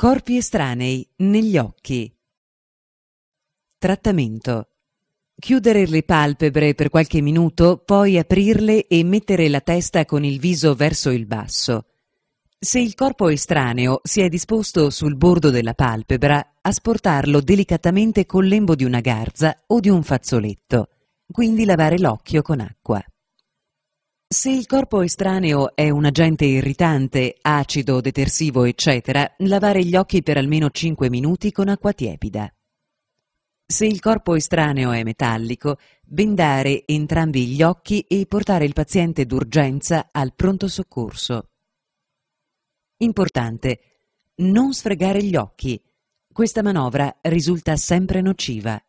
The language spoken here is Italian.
Corpi estranei negli occhi. Trattamento. Chiudere le palpebre per qualche minuto, poi aprirle e mettere la testa con il viso verso il basso. Se il corpo estraneo si è disposto sul bordo della palpebra, asportarlo delicatamente col lembo di una garza o di un fazzoletto, quindi lavare l'occhio con acqua. Se il corpo estraneo è un agente irritante, acido, detersivo, eccetera, lavare gli occhi per almeno 5 minuti con acqua tiepida. Se il corpo estraneo è metallico, bendare entrambi gli occhi e portare il paziente d'urgenza al pronto soccorso. Importante, non sfregare gli occhi. Questa manovra risulta sempre nociva.